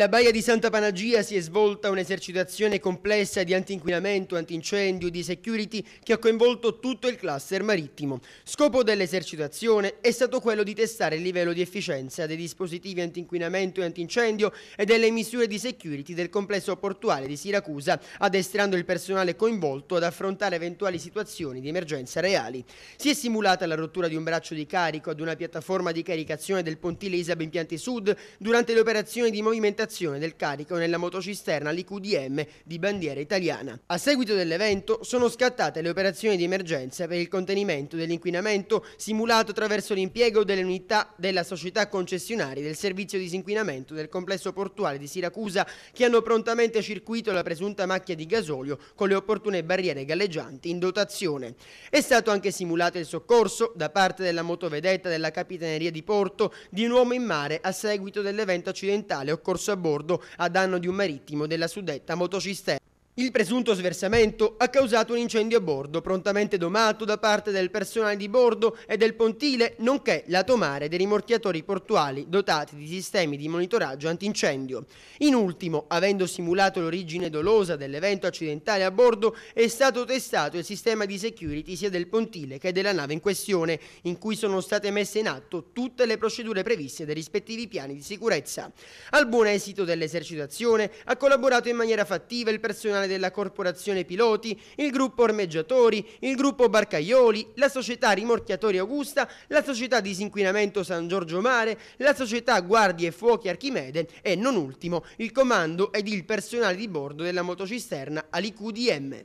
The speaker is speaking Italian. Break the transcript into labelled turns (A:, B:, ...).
A: La Baia di Santa Panagia si è svolta un'esercitazione complessa di antinquinamento, antincendio, di security che ha coinvolto tutto il cluster marittimo. Scopo dell'esercitazione è stato quello di testare il livello di efficienza dei dispositivi antinquinamento e antincendio e delle misure di security del complesso portuale di Siracusa, addestrando il personale coinvolto ad affrontare eventuali situazioni di emergenza reali. Si è simulata la rottura di un braccio di carico ad una piattaforma di caricazione del pontile Isab Impianti Sud durante le operazioni di movimentazione realizzazione del carico nella motocisterna l'IQDM di bandiera italiana. A seguito dell'evento sono scattate le operazioni di emergenza per il contenimento dell'inquinamento simulato attraverso l'impiego delle unità della società concessionaria del servizio di disinquinamento del complesso portuale di Siracusa che hanno prontamente circuito la presunta macchia di gasolio con le opportune barriere galleggianti in dotazione. È stato anche simulato il soccorso da parte della motovedetta della Capitaneria di Porto di un uomo in mare a seguito dell'evento accidentale occorso a a bordo a danno di un marittimo della suddetta motocisterna. Il presunto sversamento ha causato un incendio a bordo, prontamente domato da parte del personale di bordo e del pontile, nonché lato mare dei rimorchiatori portuali dotati di sistemi di monitoraggio antincendio. In ultimo, avendo simulato l'origine dolosa dell'evento accidentale a bordo, è stato testato il sistema di security sia del pontile che della nave in questione, in cui sono state messe in atto tutte le procedure previste dai rispettivi piani di sicurezza. Al buon esito dell'esercitazione ha collaborato in maniera fattiva il personale della Corporazione Piloti, il gruppo Ormeggiatori, il gruppo Barcaioli, la società Rimorchiatori Augusta, la società Disinquinamento San Giorgio Mare, la società Guardie e Fuochi Archimede e non ultimo il comando ed il personale di bordo della motocisterna Alicudi M.